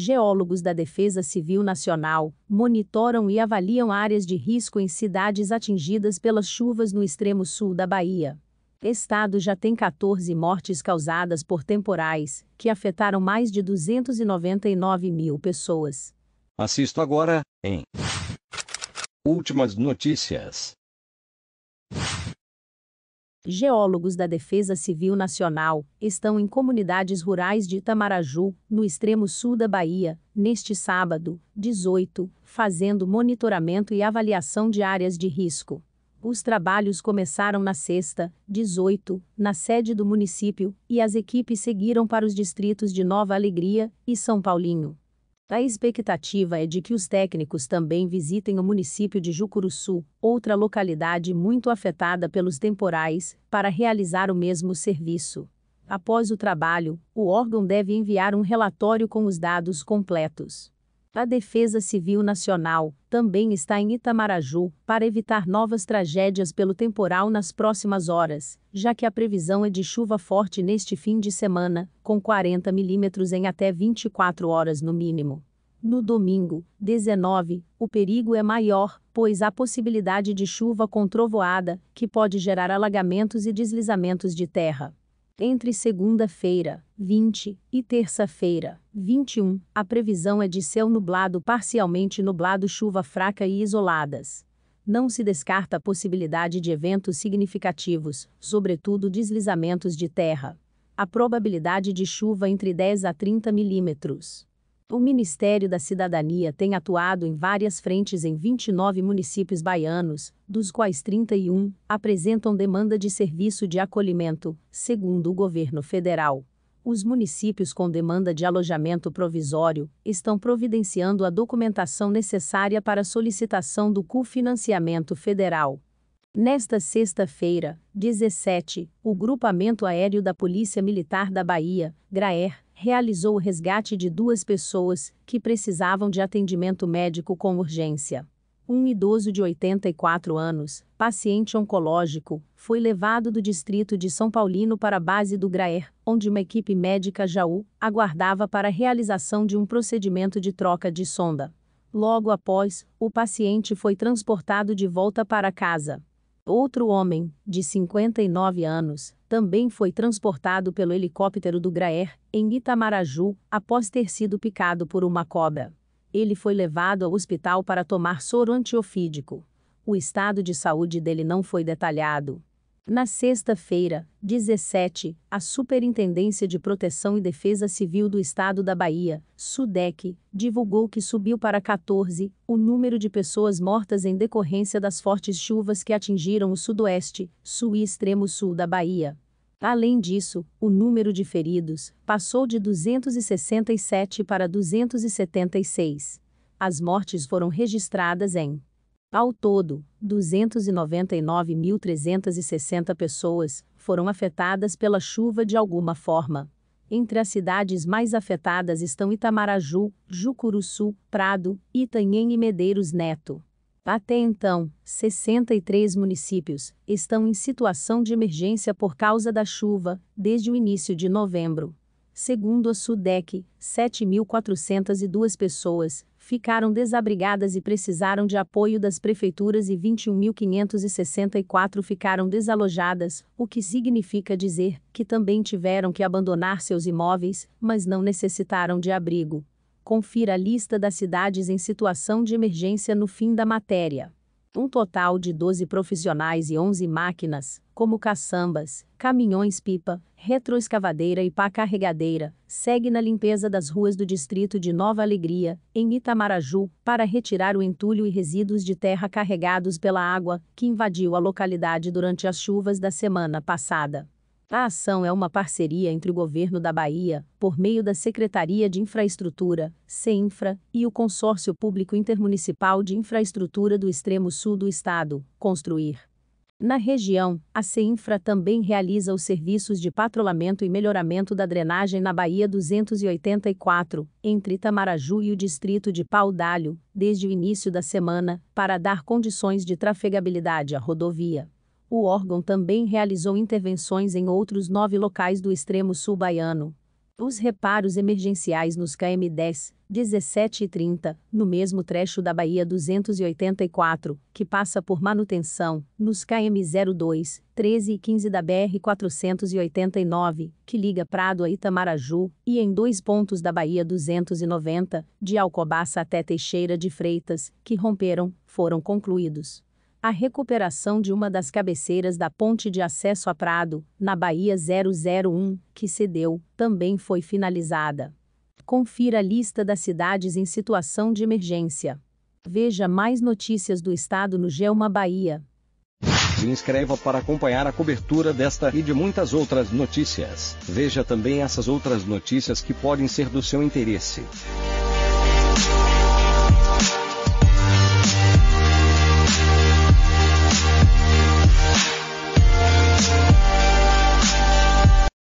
geólogos da Defesa Civil Nacional monitoram e avaliam áreas de risco em cidades atingidas pelas chuvas no extremo sul da Bahia. Estado já tem 14 mortes causadas por temporais, que afetaram mais de 299 mil pessoas. Assisto agora, em Últimas notícias. Geólogos da Defesa Civil Nacional estão em comunidades rurais de Itamaraju, no extremo sul da Bahia, neste sábado, 18, fazendo monitoramento e avaliação de áreas de risco. Os trabalhos começaram na sexta, 18, na sede do município, e as equipes seguiram para os distritos de Nova Alegria e São Paulinho. A expectativa é de que os técnicos também visitem o município de Jucuruçu, outra localidade muito afetada pelos temporais, para realizar o mesmo serviço. Após o trabalho, o órgão deve enviar um relatório com os dados completos. A Defesa Civil Nacional também está em Itamaraju para evitar novas tragédias pelo temporal nas próximas horas, já que a previsão é de chuva forte neste fim de semana, com 40 milímetros em até 24 horas no mínimo. No domingo, 19, o perigo é maior, pois há possibilidade de chuva com trovoada, que pode gerar alagamentos e deslizamentos de terra. Entre segunda-feira, 20, e terça-feira, 21, a previsão é de céu nublado parcialmente nublado chuva fraca e isoladas. Não se descarta a possibilidade de eventos significativos, sobretudo deslizamentos de terra. A probabilidade de chuva entre 10 a 30 milímetros. O Ministério da Cidadania tem atuado em várias frentes em 29 municípios baianos, dos quais 31 apresentam demanda de serviço de acolhimento, segundo o governo federal. Os municípios com demanda de alojamento provisório estão providenciando a documentação necessária para a solicitação do cofinanciamento federal. Nesta sexta-feira, 17, o Grupamento Aéreo da Polícia Militar da Bahia, GRAER, realizou o resgate de duas pessoas que precisavam de atendimento médico com urgência. Um idoso de 84 anos, paciente oncológico, foi levado do distrito de São Paulino para a base do Graer, onde uma equipe médica Jaú aguardava para a realização de um procedimento de troca de sonda. Logo após, o paciente foi transportado de volta para casa. Outro homem, de 59 anos, também foi transportado pelo helicóptero do Graer, em Itamaraju, após ter sido picado por uma cobra. Ele foi levado ao hospital para tomar soro antiofídico. O estado de saúde dele não foi detalhado. Na sexta-feira, 17, a Superintendência de Proteção e Defesa Civil do Estado da Bahia, SUDEC, divulgou que subiu para 14 o número de pessoas mortas em decorrência das fortes chuvas que atingiram o sudoeste, sul e extremo sul da Bahia. Além disso, o número de feridos passou de 267 para 276. As mortes foram registradas em, ao todo, 299.360 pessoas foram afetadas pela chuva de alguma forma. Entre as cidades mais afetadas estão Itamaraju, Jucuruçu, Prado, Itanhem e Medeiros Neto. Até então, 63 municípios estão em situação de emergência por causa da chuva, desde o início de novembro. Segundo a SUDEC, 7.402 pessoas ficaram desabrigadas e precisaram de apoio das prefeituras e 21.564 ficaram desalojadas, o que significa dizer que também tiveram que abandonar seus imóveis, mas não necessitaram de abrigo. Confira a lista das cidades em situação de emergência no fim da matéria. Um total de 12 profissionais e 11 máquinas, como caçambas, caminhões-pipa, retroescavadeira e pá carregadeira, segue na limpeza das ruas do distrito de Nova Alegria, em Itamaraju, para retirar o entulho e resíduos de terra carregados pela água que invadiu a localidade durante as chuvas da semana passada. A ação é uma parceria entre o governo da Bahia, por meio da Secretaria de Infraestrutura, CEINFRA, e o Consórcio Público Intermunicipal de Infraestrutura do Extremo Sul do Estado, Construir. Na região, a CEINFRA também realiza os serviços de patrulhamento e melhoramento da drenagem na Bahia 284, entre Itamaraju e o distrito de Pau D'Alho, desde o início da semana, para dar condições de trafegabilidade à rodovia. O órgão também realizou intervenções em outros nove locais do extremo sul baiano. Os reparos emergenciais nos KM 10, 17 e 30, no mesmo trecho da Bahia 284, que passa por manutenção, nos KM 02, 13 e 15 da BR 489, que liga Prado a Itamaraju, e em dois pontos da Bahia 290, de Alcobaça até Teixeira de Freitas, que romperam, foram concluídos a recuperação de uma das cabeceiras da ponte de acesso a Prado, na Bahia 001, que cedeu, também foi finalizada. Confira a lista das cidades em situação de emergência. Veja mais notícias do estado no Gelma Bahia. Se inscreva para acompanhar a cobertura desta e de muitas outras notícias. Veja também essas outras notícias que podem ser do seu interesse.